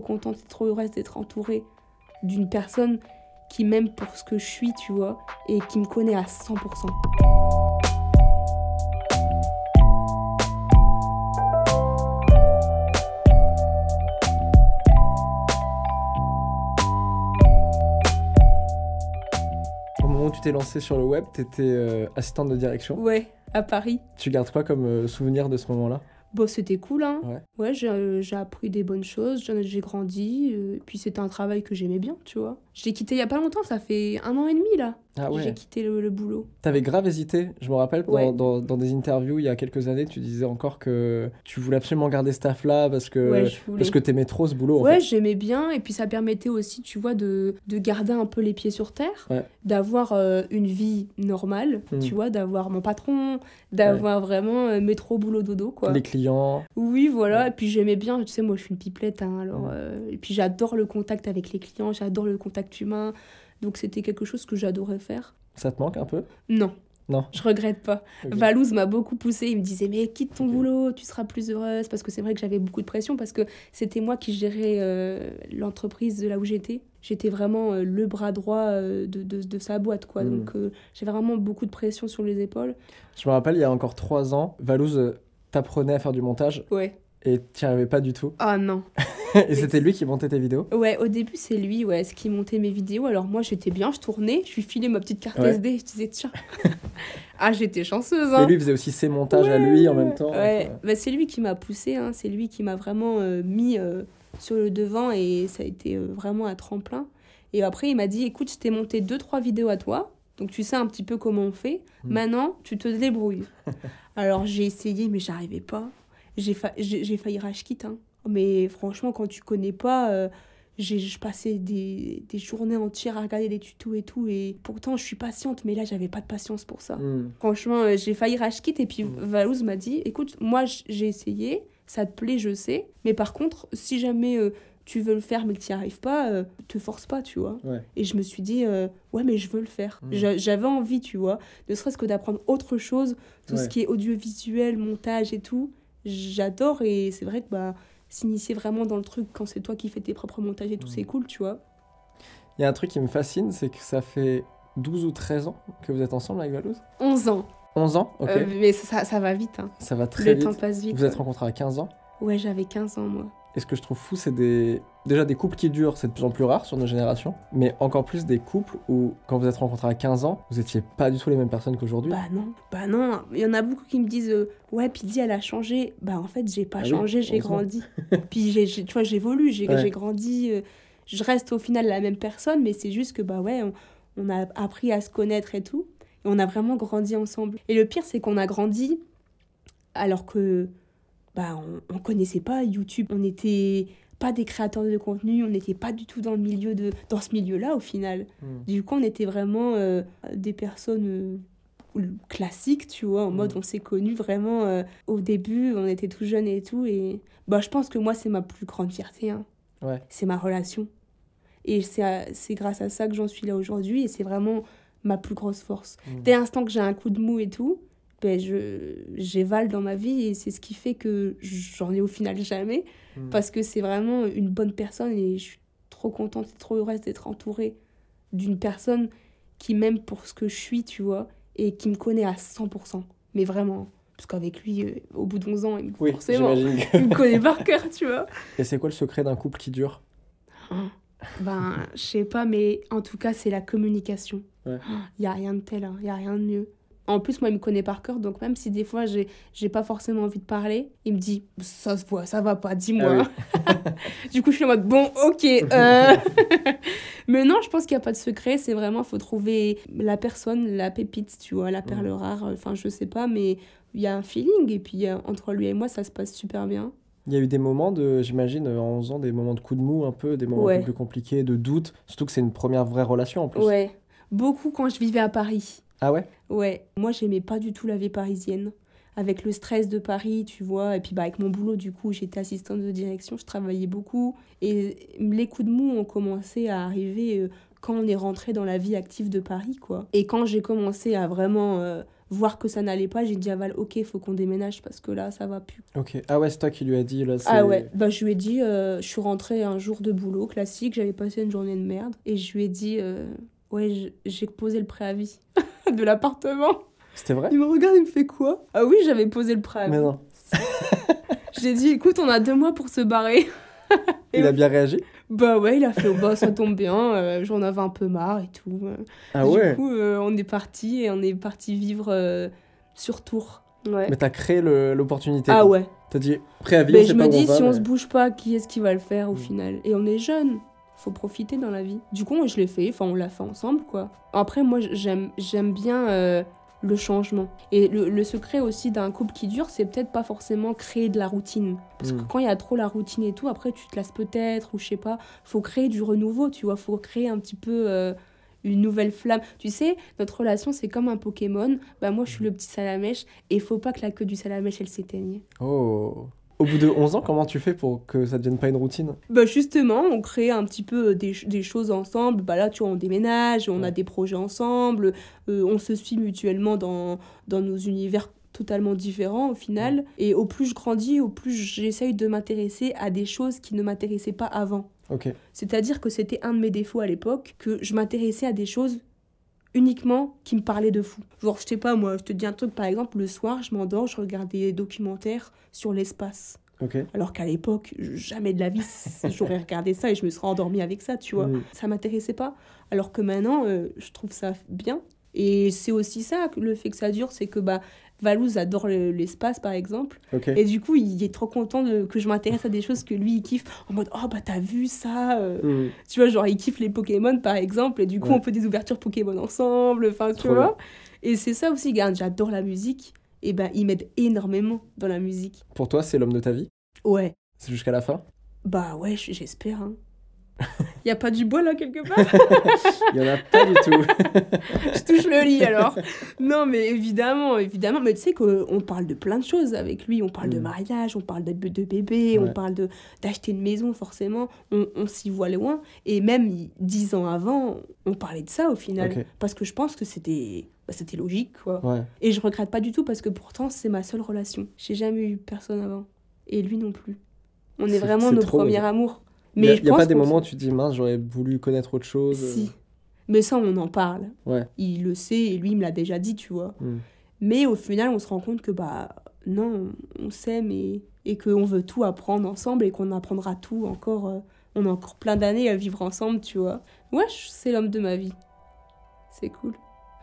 contente et trop heureuse d'être entourée d'une personne qui m'aime pour ce que je suis, tu vois, et qui me connaît à 100%. Au moment où tu t'es lancée sur le web, tu étais euh, assistante de direction. Ouais, à Paris. Tu gardes quoi comme euh, souvenir de ce moment-là c'était cool, hein. Ouais, euh, j'ai appris des bonnes choses, j'ai grandi, euh, puis c'était un travail que j'aimais bien, tu vois. Je l'ai quitté il y a pas longtemps, ça fait un an et demi là. Ah ouais. J'ai quitté le, boulot boulot. T'avais grave hésité, je me rappelle, dans, dans, des interviews il y a quelques années, tu disais encore que tu voulais absolument garder ce taf là parce que parce t'aimais trop ce boulot. Ouais, j'aimais bien et puis ça permettait aussi, tu vois, de, de garder un peu les pieds sur terre, d'avoir euh, une vie normale, hmm. tu vois, d'avoir mon patron, d'avoir vraiment euh, mes métro boulot dodo quoi. Les clients. Oui, voilà, et puis j'aimais bien, tu sais, moi je suis une pipelette, hein, alors, hmm. euh, et puis j'adore le contact avec les clients, j'adore le contact humain. Donc c'était quelque chose que j'adorais faire. Ça te manque un peu Non. Non. Je regrette pas. Valouze m'a beaucoup poussé. Il me disait Mais quitte ton boulot, tu seras plus heureuse. Parce que c'est vrai que j'avais beaucoup de pression, parce que c'était moi qui gérais euh, l'entreprise de là où j'étais. J'étais vraiment euh, le bras droit euh, de, sa boîte. quoi. Hmm. Donc j'avais vraiment beaucoup de pression sur les épaules. Je me rappelle, il y a encore trois ans, Valouz t'apprenait à faire du montage. Ouais. Et tu n'y arrivais pas du tout. Ah non. et c'était lui qui montait tes vidéos Ouais, au début, c'est lui, ouais, ce qui montait mes vidéos. Alors moi, j'étais bien, je tournais, je lui filais ma petite carte SD, je disais, tiens. ah, j'étais chanceuse. Hein. Et lui faisait aussi ses montages à lui en même temps. Ouais, euh. bah, c'est lui qui m'a poussé, hein. c'est lui qui m'a vraiment euh, mis euh, sur le devant et ça a été vraiment un tremplin. Et après, il m'a dit, écoute, je t'ai monté deux, trois vidéos à toi. Donc tu sais un petit peu comment on fait. Mmh. Maintenant, tu te débrouilles. Alors j'ai essayé, mais j'arrivais pas j'ai failli rage hein. Mais franchement, quand tu connais pas, euh, j'ai je passais des, des, journées entières à regarder des tutos et tout. Et pourtant, je suis patiente, mais là, j'avais pas de patience pour ça. Hmm. Franchement, euh, j'ai failli rage Et puis, hmm. Valouz m'a dit écoute, moi, j'ai essayé, ça te plaît, je sais. Mais par contre, si jamais. Euh, tu veux le faire mais que tu n'y arrives pas, ne te force pas, tu vois. Et je me suis dit, ouais, mais je veux le faire. Hmm. J'avais envie, tu vois, ne serait-ce que d'apprendre autre chose, tout ce qui est audiovisuel, montage et tout j'adore et c'est vrai que bah, s'initier vraiment dans le truc quand c'est toi qui fais tes propres montages et tout, c'est mm. cool, tu vois. Il y a un truc qui me fascine, c'est que ça fait 12 ou 13 ans que vous êtes ensemble avec Valouz 11 ans. 11 ans, ok. Euh, mais ça, ça, va vite. Hein. Ça va très vite. Le temps passe vite. Vous êtes rencontrés à 15 ans Ouais, j'avais 15 ans, moi. Et ce que je trouve fou, c'est des déjà des couples qui durent, c'est de plus en plus rare sur nos générations, mais encore plus des couples où, quand vous êtes rencontrés à 15 ans, vous n'étiez pas du tout les mêmes personnes qu'aujourd'hui. Bah non, bah non. Il y en a beaucoup qui me disent euh, ouais, puis dit, elle a changé. Bah en fait, j'ai pas ah changé, j'ai grandi. Puis, j'ai, tu vois, j'évolue, j'ai, j'ai grandi. Euh, je reste au final la même personne, mais c'est juste que, bah ouais, on, a appris à se connaître et tout. Et on a vraiment grandi ensemble. Et le pire, c'est qu'on a grandi alors que bah, on, on connaissait pas YouTube. On était pas des créateurs de contenu, on n'était pas du tout dans, le milieu de, dans ce milieu-là au final. Hmm. Du coup, on était vraiment euh, des personnes euh, classiques, tu vois, en mode hmm. on s'est connus vraiment euh, au début, on était tout jeunes et tout. Et bah, je pense que moi, c'est ma plus grande fierté. Hein. C'est ma relation. Et c'est grâce à ça que j'en suis là aujourd'hui et c'est vraiment ma plus grosse force. Hmm. Dès l'instant que j'ai un coup de mou et tout, ben je j'évale dans ma vie et c'est ce qui fait que j'en ai au final jamais hmm. parce que c'est vraiment une bonne personne et je suis trop contente et trop heureuse d'être entourée d'une personne qui m'aime pour ce que je suis, tu vois, et qui me connaît à 100%. Mais vraiment, hein. parce qu'avec lui, euh, au bout de 11 ans, il, forcément, il me connaît par cœur, tu vois. Et c'est quoi le secret d'un couple qui dure hein Ben, je sais pas, mais en tout cas, c'est la communication. Il a rien de tel, hein. il a rien de mieux. En plus, moi, il me connaît par cœur, donc même si des fois, j'ai, n'ai pas forcément envie de parler, il me dit Ça se voit, ça va pas, dis-moi. Ah du coup, je suis en mode Bon, ok. Euh. Mais non, je pense qu'il n'y a pas de secret. C'est vraiment, il faut trouver la personne, la pépite, tu vois, la perle rare. Enfin, je sais pas, mais il y a un feeling. Et puis, euh, entre lui et moi, ça se passe super bien. Il y a eu des moments de, j'imagine, en 11 ans, des moments de coups de mou un peu, des moments un peu plus compliqués, de doute, surtout que c'est une première vraie relation en plus. Ouais, beaucoup quand je vivais à Paris. Ah ouais Ouais. Moi, j'aimais pas du tout la vie parisienne. Avec le stress de Paris, tu vois, et puis bah, avec mon boulot, du coup, j'étais assistante de direction, je travaillais beaucoup. Et les coups de mou ont commencé à arriver euh, quand on est rentré dans la vie active de Paris, quoi. Et quand j'ai commencé à vraiment euh, voir que ça n'allait pas, j'ai dit à Val, ok, faut qu'on déménage parce que là, ça va plus. Ok. Ah ouais, c'est toi qui lui as dit, là, Ah ouais, bah je lui ai dit, euh, je suis rentrée un jour de boulot classique, j'avais passé une journée de merde, et je lui ai dit, Ouais, j'ai posé le préavis de l'appartement. C'était vrai Il me regarde, il me fait quoi Ah oui, j'avais posé le préavis. Mais non. j'ai dit, écoute, on a deux mois pour se barrer. il a bien réagi Bah ouais, il a fait, au bah ça tombe bien, euh, j'en avais un peu marre et tout. Euh, ah ouais Du coup, euh, on est parti et on est parti vivre sur tour. Mais t'as créé l'opportunité. Ah ouais. T'as dit préavis. Mais je me dis, si on se bouge pas, qui est-ce qui va le faire au mm. final Et on est jeune faut profiter dans la vie. Du coup, je l'ai fait, enfin, on l'a fait ensemble, quoi. Après, moi, j'aime, j'aime bien euh, le changement. Et le, secret aussi d'un couple qui dure, c'est peut-être pas forcément créer de la routine. Parce que mm. quand il y a trop la routine et tout, après, tu te lasses peut-être, ou je sais pas. Faut créer du renouveau, tu vois. Faut créer un petit peu. Euh, une nouvelle flamme. Tu sais, notre relation, c'est comme un Pokémon. Bah, moi, je suis le petit salamèche et il faut pas que la queue du salamèche, elle s'éteigne. Oh au bout de 11 ans, comment tu fais pour que ça ne devienne pas une routine Bah justement, on crée un petit peu euh, des, choses ensemble. Bah là, tu on déménage, on a des projets ensemble, euh, on se suit mutuellement dans, dans nos univers totalement différents au final. Et au plus je grandis, au plus j'essaye de m'intéresser à des choses qui ne m'intéressaient pas avant. C'est-à-dire que c'était un de mes défauts à l'époque, que je m'intéressais à des choses uniquement qui me parlait de fou. Genre, je sais pas, moi, je te dis un truc, par exemple, le soir, je m'endors, je regarde des documentaires sur l'espace. Alors qu'à l'époque, jamais de la vie, j'aurais regardé ça et je me serais endormie avec ça, tu vois. Ça m'intéressait pas. Alors que maintenant, euh, je trouve ça bien. Et c'est aussi ça, le fait que ça dure, c'est que bah, Valouz adore l'espace, par exemple. Et du coup, il est trop content que je m'intéresse à des choses que lui, il kiffe. En mode, oh, bah, t'as vu ça euh. hmm. Tu vois, genre, il kiffe les Pokémon, par exemple. Et du coup, on fait des ouvertures Pokémon ensemble. Enfin, tu vois. Et c'est ça aussi, regarde, j'adore la musique. Et ben, bah, il m'aide énormément dans la musique. Pour toi, c'est l'homme de ta vie Ouais. C'est jusqu'à la fin Bah ouais, j'espère. Hein. Il n'y a pas du bois là quelque part Il n'y en a pas du tout. je touche le lit alors. Non, mais évidemment, évidemment. Mais tu sais qu'on parle de plein de choses avec lui. On parle de mm. mariage, on parle de, de bébé, on parle d'acheter une maison forcément. On, s'y voit loin. Et même dix ans avant, on parlait de ça au final. Parce que je pense que c'était bah, c'était logique. Et je regrette pas du tout parce que pourtant, c'est ma seule relation. J'ai jamais eu personne avant. Et lui non plus. On est vraiment nos premiers amours il n'y a, pas des moments où tu dis, mince, j'aurais voulu connaître autre chose. Euh. Si. Mais ça, on en parle. Ouais. Il le sait et lui, il me l'a déjà dit, tu vois. Hmm. Mais au final, on se rend compte que, bah, non, on s'aime et, et qu'on veut tout apprendre ensemble et qu'on apprendra tout encore. Euh, on a encore plein d'années à vivre ensemble, tu vois. Ouais, c'est l'homme de ma vie. C'est cool.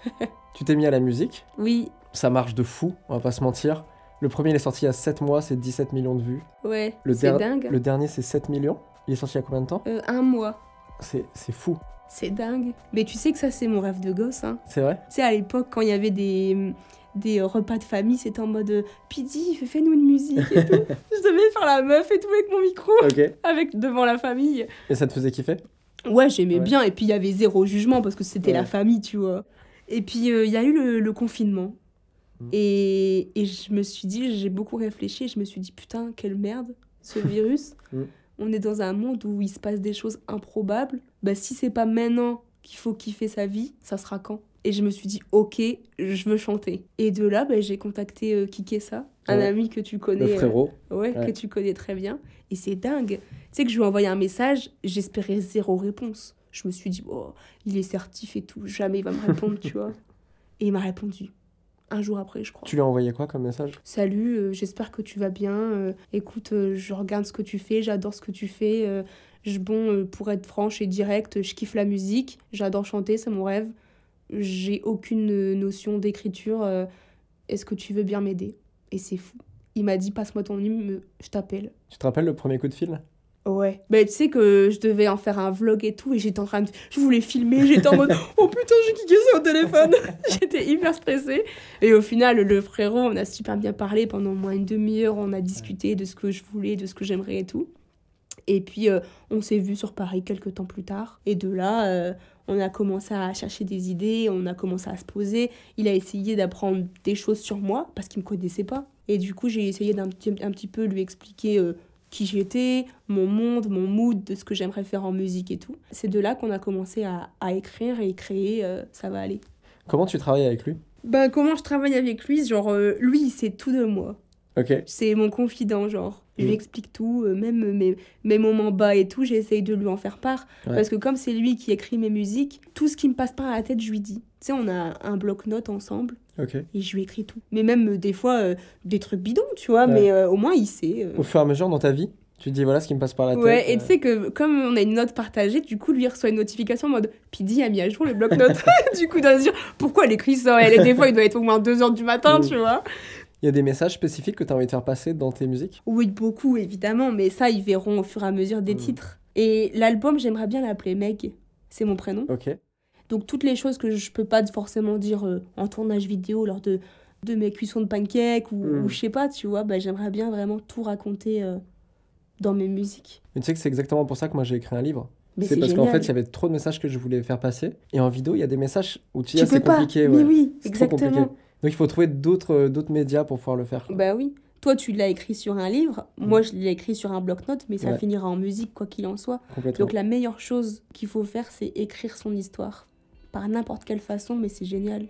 tu t'es mis à la musique Oui. Ça marche de fou, on va pas se mentir. Le premier, il est sorti il y a 7 mois, c'est 17 millions de vues. Ouais, le c'est dingue. Le dernier, c'est 7 millions. Il est sorti il y a combien de temps euh, Un mois. C'est fou. C'est dingue. Mais tu sais que ça, c'est mon rêve de gosse. Hein. C'est vrai C'est à l'époque, quand il y avait des, des repas de famille, c'était en mode Pidi, fais-nous une musique et tout. je devais faire la meuf et tout avec mon micro. Avec, devant la famille. Et ça te faisait kiffer Ouais, j'aimais bien. Et puis, il y avait zéro jugement parce que c'était la famille, tu vois. Et puis, euh, il y a eu le, confinement. Mm. Et, et je me suis dit, j'ai beaucoup réfléchi et je me suis dit, putain, quelle merde, ce virus. Mm on est dans un monde où il se passe des choses improbables. Bah, si c'est pas maintenant qu'il faut kiffer sa vie, ça sera quand Et je me suis dit, ok, je veux chanter. Et de là, bah, j'ai contacté Kike euh, Kikessa, un ami que tu connais. Le frérot. Euh, ouais, que tu connais très bien. Et c'est dingue. Tu sais que je lui ai envoyé un message, j'espérais zéro réponse. Je me suis dit, oh, il est certif et tout, jamais il va me répondre, tu vois. Et il m'a répondu un jour après, je crois. Tu lui as envoyé quoi comme message Salut, euh, j'espère que tu vas bien. Euh, écoute, euh, je regarde ce que tu fais, j'adore ce que tu fais. je, bon, pour être franche et directe, je kiffe la musique, j'adore chanter, c'est mon rêve. J'ai aucune notion d'écriture. Est-ce que tu veux bien m'aider Et c'est fou. Il m'a dit, passe-moi ton hymne, je t'appelle. Tu te rappelles le premier coup de fil Ouais. Mais bah, tu sais que je devais en faire un vlog et tout, et j'étais en train de. Je voulais filmer, j'étais en mode Oh putain, j'ai cliqué sur le téléphone J'étais hyper stressée. Et au final, le frérot, on a super bien parlé pendant au moins une demi-heure, on a discuté de ce que je voulais, de ce que j'aimerais et tout. Et puis, euh, on s'est vu sur Paris quelques temps plus tard. Et de là, euh, on a commencé à chercher des idées, on a commencé à se poser. Il a essayé d'apprendre des choses sur moi parce qu'il ne me connaissait pas. Et du coup, j'ai essayé d'un petit, un petit peu lui expliquer euh, qui j'étais, mon monde, mon mood, de ce que j'aimerais faire en musique et tout. C'est de là qu'on a commencé à, écrire et créer euh, Ça va aller. Comment tu travailles avec lui Ben, comment je travaille avec lui Genre, euh, lui, c'est tout de moi. Ok. C'est mon confident, genre. Je lui explique tout, euh, même mes, moments bas et tout, j'essaye de lui en faire part. Parce que comme c'est lui qui écrit mes musiques, tout ce qui me passe par la tête, je lui dis. Tu sais, on a un bloc-notes ensemble. Ok. Et je lui écris tout. Mais même euh, des fois, euh, des trucs bidons, tu vois, mais au moins il sait. Au fur et à mesure dans ta vie, tu dis voilà ce qui me passe par la tête. Ouais, et tu sais que comme on a une note partagée, du coup, lui reçoit une notification en mode Pidi a mis à jour le bloc-notes. du coup, il pourquoi elle écrit ça Et des fois, il doit être au moins 2h du matin, mm. tu vois. Il y a des messages spécifiques que tu as envie de faire passer dans tes musiques Oui, beaucoup, évidemment, mais ça, ils verront au fur et à mesure des hmm. titres. Et l'album, j'aimerais bien l'appeler Meg. C'est mon prénom. Ok. Donc, toutes les choses que je peux pas forcément dire euh, en tournage vidéo lors de, de mes cuissons de pancakes hmm. ou, je sais pas, tu vois, bah, j'aimerais bien vraiment tout raconter euh, dans mes musiques. Mais tu sais que c'est exactement pour ça que moi j'ai écrit un livre. C'est parce qu'en fait, il y avait trop de messages que je voulais faire passer. Et en vidéo, il y a des messages où tu, dis, ah, c'est compliqué. Pas. Mais oui, exactement. compliqué. Donc il faut trouver euh, d'autres médias pour pouvoir le faire. Bah oui. Toi, tu l'as écrit sur un livre, mm. moi, je l'ai écrit sur un bloc-notes, mais ça finira en musique, quoi qu'il en soit. Donc la meilleure chose qu'il faut faire, c'est écrire son histoire. Par n'importe quelle façon, mais c'est génial.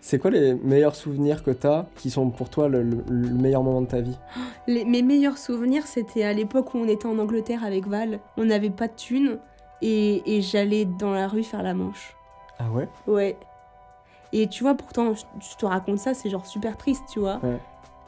C'est quoi les meilleurs souvenirs que tu as qui sont pour toi le, meilleur moment de ta vie Mes meilleurs souvenirs, c'était à l'époque où on était en Angleterre avec Val. On n'avait pas de thunes et, et j'allais dans la rue faire la manche. Ah ouais Ouais. Et tu vois, pourtant, je, te raconte ça, c'est genre super triste, tu vois.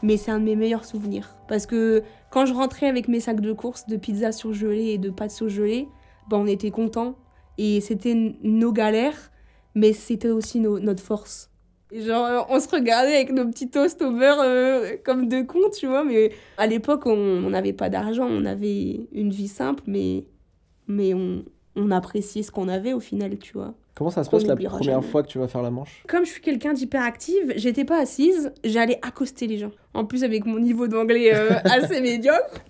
Mais c'est un de mes meilleurs souvenirs. Parce que quand je rentrais avec mes sacs de course de pizza surgelée et de pâtes surgelées, bah, on était contents. Et c'était nos galères, mais c'était aussi notre force. genre, euh, on se regardait avec nos petits toasts au beurre euh, comme de cons, tu vois. Mais à l'époque, on n'avait pas d'argent, on avait une vie simple, mais, mais on, on appréciait ce qu'on avait au final, tu vois. Comment ça se passe la première fois que tu vas faire la manche Comme je suis quelqu'un d'hyperactive, j'étais pas assise, j'allais accoster les gens. En plus, avec mon niveau d'anglais euh, assez médiocre.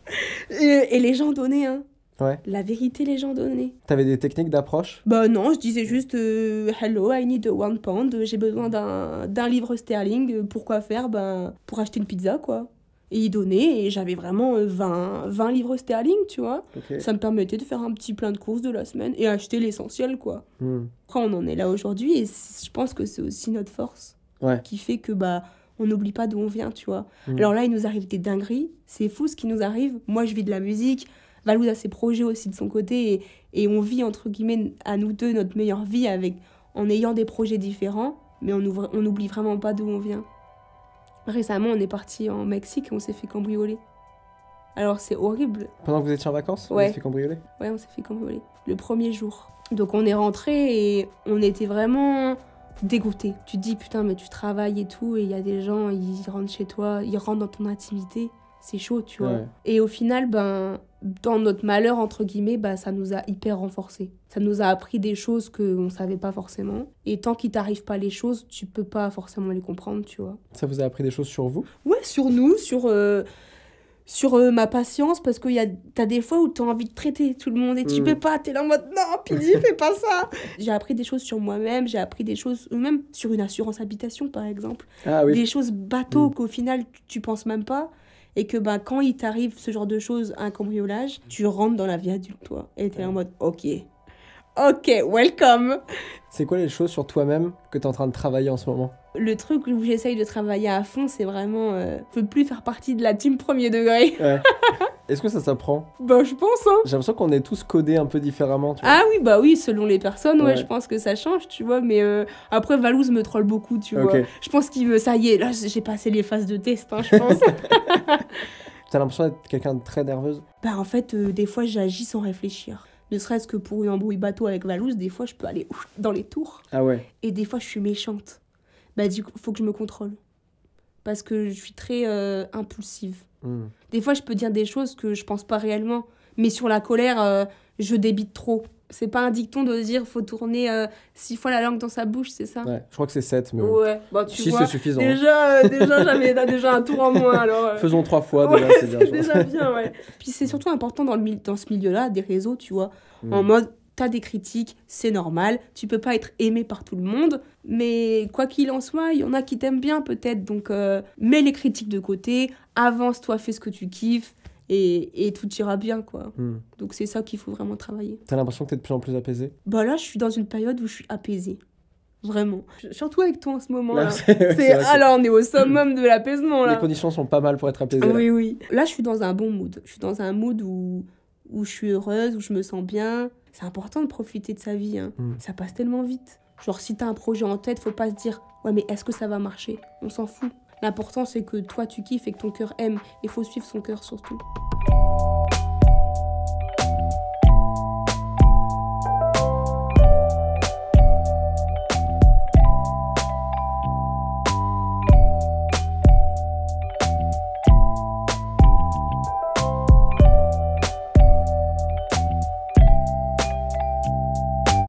Et, les gens donnaient, hein. Ouais. La vérité, les gens donnaient. T'avais des techniques d'approche Bah non, je disais juste euh, Hello, I need one pound, j'ai besoin d'un livre sterling, pourquoi faire Ben, pour acheter une pizza, quoi et y donner. Et j'avais vraiment 20, euh, 20 livres sterling, tu vois. Ça me permettait de faire un petit plein de courses de la semaine et acheter l'essentiel, quoi. quand hmm. on en est là aujourd'hui et je pense que c'est aussi notre force qui fait que, bah, on n'oublie pas d'où on vient, tu vois. Hmm. Alors là, il nous arrive des dingueries. C'est fou ce qui nous arrive. Moi, je vis de la musique. Valouz a ses projets aussi de son côté et, et, on vit entre guillemets à nous deux notre meilleure vie avec en ayant des projets différents, mais on, on n'oublie vraiment pas d'où on vient. Récemment, on est parti en Mexique et on s'est fait cambrioler. Alors c'est horrible. Pendant que vous étiez en vacances, on s'est fait cambrioler Ouais, on s'est fait cambrioler. Le premier jour. Donc on est rentré et on était vraiment dégoûté. Tu te dis putain mais tu travailles et tout et il y a des gens, ils rentrent chez toi, ils rentrent dans ton intimité c'est chaud, tu vois. Et au final, ben, dans notre malheur, entre guillemets, bah ça nous a hyper renforcés. Ça nous a appris des choses qu'on ne savait pas forcément. Et tant qu'il t'arrive pas les choses, tu peux pas forcément les comprendre, tu vois. Ça vous a appris des choses sur vous Ouais, sur nous, sur... Euh, sur euh, ma patience, parce que y a, des fois où tu as envie de traiter tout le monde et tu mm. peux pas, es là en mode non, Pidi, fais pas ça. J'ai appris des choses sur moi-même, j'ai appris des choses, même sur une assurance habitation par exemple. Ah des choses bateaux mm. qu'au final tu penses même pas et que ben, quand il t'arrive ce genre de choses, un cambriolage, tu rentres dans la vie adulte, toi. Et t'es en mode, ok, ok, welcome. C'est quoi les choses sur toi-même que t'es en train de travailler en ce moment Le truc où j'essaye de travailler à fond, c'est vraiment, euh, je peux plus faire partie de la team premier degré. Est-ce que ça s'apprend Bah, je pense, hein. J'ai l'impression qu'on est tous codés un peu différemment, Ah oui, bah oui, selon les personnes, ouais, je pense que ça change, tu vois. Mais euh, après, Valouz me troll beaucoup, tu vois. Je pense qu'il veut, ça y est, là, j'ai passé les phases de test, hein, je pense. T'as l'impression d'être quelqu'un de très nerveuse Bah, en fait, euh, des fois, j'agis sans réfléchir. Ne serait-ce que pour une embrouille bateau avec Valouz, des fois, je peux aller dans les tours. Ah ouais Et des fois, je suis méchante. Bah, du coup, faut que je me contrôle. Parce que je suis très euh, impulsive. Hmm. Des fois, je peux dire des choses que je pense pas réellement. Mais sur la colère, euh, je débite trop. C'est pas un dicton de dire faut tourner 6 euh, six fois la langue dans sa bouche, c'est ça Ouais, je crois que c'est sept, mais bah, c'est suffisant. Déjà, hein. euh, déjà un tour en moins. Faisons trois fois déjà, c'est déjà bien, ouais. Puis c'est surtout important dans, le, ce milieu-là, des réseaux, tu vois, hmm. en mode t'as des critiques, c'est normal, tu peux pas être aimé par tout le monde, mais quoi qu'il en soit, il y en a qui t'aiment bien peut-être, donc euh, mets les critiques de côté, avance-toi, fais ce que tu kiffes, et, et, tout ira bien quoi. Hmm. Donc c'est ça qu'il faut vraiment travailler. T'as l'impression que t'es de plus en plus apaisée Bah là je suis dans une période où je suis apaisée. Vraiment. Surtout avec toi en ce moment. Là, là. alors on est au summum de l'apaisement là. Les conditions sont pas mal pour être apaisée. Oui oui. Là je suis dans un bon mood. Je suis dans un mood où, où je suis heureuse, où je me sens bien. C'est important de profiter de sa vie. Hein. Mm. Ça passe tellement vite. Genre, si t'as un projet en tête, faut pas se dire Ouais, mais est-ce que ça va marcher On s'en fout. L'important, c'est que toi, tu kiffes et que ton cœur aime. il faut suivre son cœur surtout.